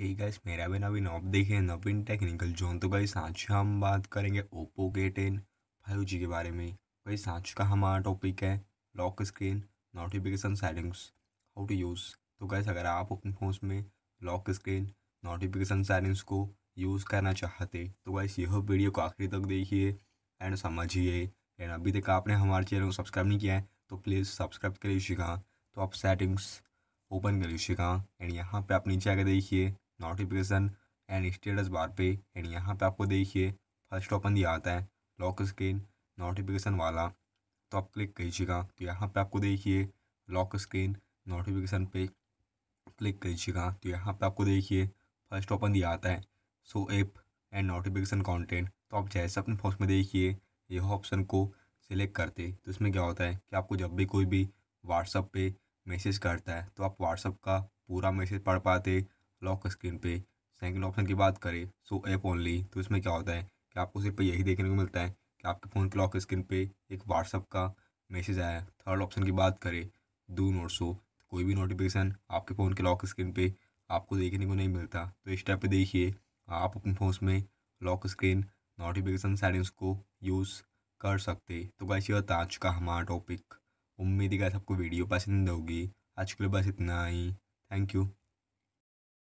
यही गाइस मेरा भी नवीन आप देखे नवीन टेक्निकल जोन तो गाइस आज हम बात करेंगे ओप्पो के टेन फाइव जी के बारे में गाइस आज का हमारा टॉपिक है lock screen notification settings how to use तो गाइस अगर आप अपने फोन में लॉक स्क्रीन नोटिफिकेशन सेटिंग्स को यूज़ करना चाहते तो गाइस यह वीडियो को आखिरी तक देखिए एंड समझिए एंड अभी तक आपने हमारे चैनल को सब्सक्राइब नहीं किया है तो प्लीज़ सब्सक्राइब कर लीजिएगा तो आप सेटिंग्स ओपन कर लीजिएगा एंड यहाँ पे आप नीचे आकर देखिए नोटिफिकेशन एंड स्टेटस बार पे एंड यहाँ पे आपको देखिए फर्स्ट ओपन दिया आता है लॉक स्क्रीन नोटिफिकेशन वाला तो आप क्लिक कीजिएगा तो यहाँ पे आपको देखिए लॉक स्क्रीन नोटिफिकेशन पे क्लिक कीजिएगा तो यहाँ पे आपको देखिए फर्स्ट ओपन दिया आता है show app and notification content तो आप जैसे अपने फोन में देखिए यह ऑप्शन को सिलेक्ट करते तो इसमें क्या होता है कि आपको जब भी कोई भी व्हाट्सअप पे मैसेज करता है तो आप व्हाट्सअप का पूरा मैसेज पढ़ पाते लॉक स्क्रीन पे सेकंड ऑप्शन की बात करें सो ऐप ओनली तो इसमें क्या होता है कि आपको सिर्फ यही देखने को मिलता है कि आपके फ़ोन के लॉक स्क्रीन पे एक व्हाट्सअप का मैसेज आया थर्ड ऑप्शन की बात करें दो नोट सो कोई भी नोटिफिकेशन आपके फ़ोन के लॉक स्क्रीन पे आपको देखने को नहीं मिलता तो इस टाइप पर देखिए आप अपने फ़ोन में लॉक स्क्रीन नोटिफिकेशन सेटिंग्स को यूज़ कर सकते तो गाइस होता आज का हमारा टॉपिक उम्मीद है सबको वीडियो पसंद होगी आज के लिए बस इतना ही थैंक यू